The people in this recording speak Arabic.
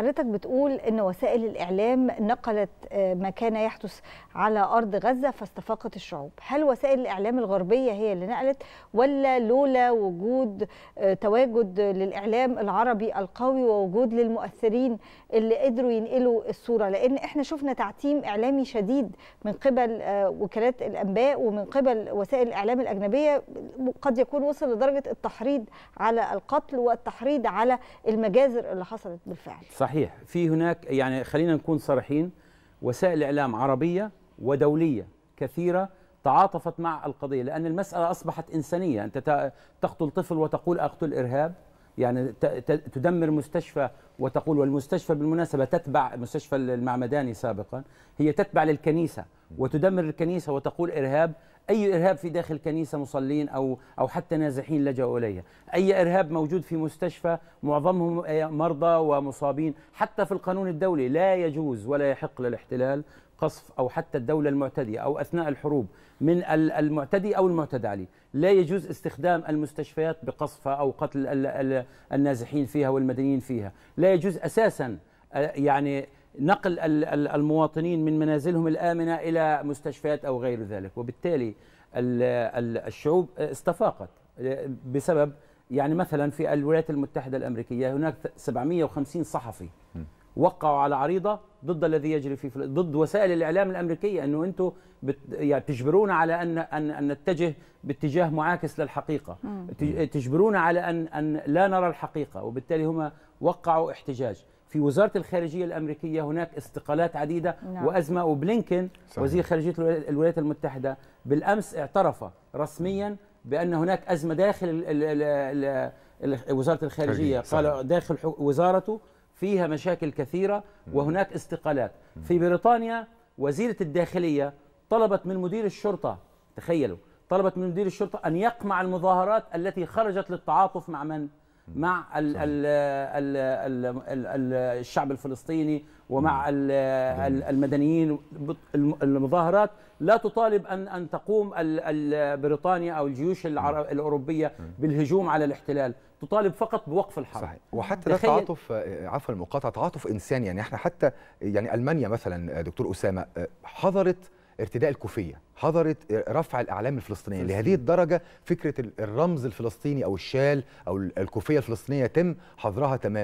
حضرتك بتقول ان وسائل الاعلام نقلت آه، ما كان يحدث على ارض غزه فاستفاقت الشعوب، هل وسائل الاعلام الغربيه هي اللي نقلت ولا لولا وجود آه، تواجد للاعلام العربي القوي ووجود للمؤثرين اللي قدروا ينقلوا الصوره؟ لان احنا شفنا تعتيم اعلامي شديد من قبل آه، وكالات الانباء ومن قبل وسائل الاعلام الاجنبيه قد يكون وصل لدرجه التحريض على القتل والتحريض على المجازر اللي حصلت بالفعل. صحيح في هناك يعني خلينا نكون صريحين وسائل إعلام عربية ودولية كثيرة تعاطفت مع القضية لأن المسألة أصبحت إنسانية أنت تقتل طفل وتقول أقتل إرهاب يعني تدمر مستشفى وتقول والمستشفى بالمناسبة تتبع مستشفى المعمداني سابقا هي تتبع للكنيسة وتدمر الكنيسة وتقول إرهاب اي ارهاب في داخل كنيسه مصلين او او حتى نازحين لجأوا اليها اي ارهاب موجود في مستشفى معظمهم آه، مرضى ومصابين حتى في القانون الدولي لا يجوز ولا يحق للاحتلال قصف او حتى الدوله المعتديه او اثناء الحروب من المعتدي او المعتدى عليه، لا يجوز استخدام المستشفيات بقصفها او قتل النازحين فيها والمدنيين فيها، لا يجوز اساسا آه، يعني نقل المواطنين من منازلهم الآمنة إلى مستشفيات أو غير ذلك وبالتالي الشعوب استفاقت آه، بسبب يعني مثلا في الولايات المتحدة الأمريكية هناك 750 صحفي وقعوا على عريضة ضد الذي يجري في فلسطين ضد وسائل الإعلام الأمريكية أنه أنتم بت يعني تجبرونا على أن أن أن نتجه باتجاه معاكس للحقيقة تجبرونا على أن أن لا نرى الحقيقة وبالتالي هم وقعوا احتجاج في وزارة الخارجية الأمريكية هناك استقالات عديدة نعم. وأزمة وبلينكن صحيح. وزير خارجية الولايات المتحدة بالأمس اعترف رسميا بأن هناك أزمة داخل وزارة الخارجية قال داخل وزارته فيها مشاكل كثيرة وهناك استقالات في بريطانيا وزيرة الداخلية طلبت من مدير الشرطة تخيلوا طلبت من مدير الشرطة أن يقمع المظاهرات التي خرجت للتعاطف مع من؟ مع الشعب الفلسطيني ومع المدنيين المظاهرات لا تطالب ان ان تقوم بريطانيا او الجيوش الاوروبيه بالهجوم على الاحتلال تطالب فقط بوقف الحرب صحيح وحتى ده تعاطف عفوا المقاطعه تعاطف انساني يعني احنا حتى يعني المانيا مثلا دكتور اسامه آه، حظرت ارتداء الكوفيه حضرت رفع الاعلام الفلسطينيه لهذه الدرجه فكره الرمز الفلسطيني او الشال او الكوفيه الفلسطينيه يتم حظرها تماما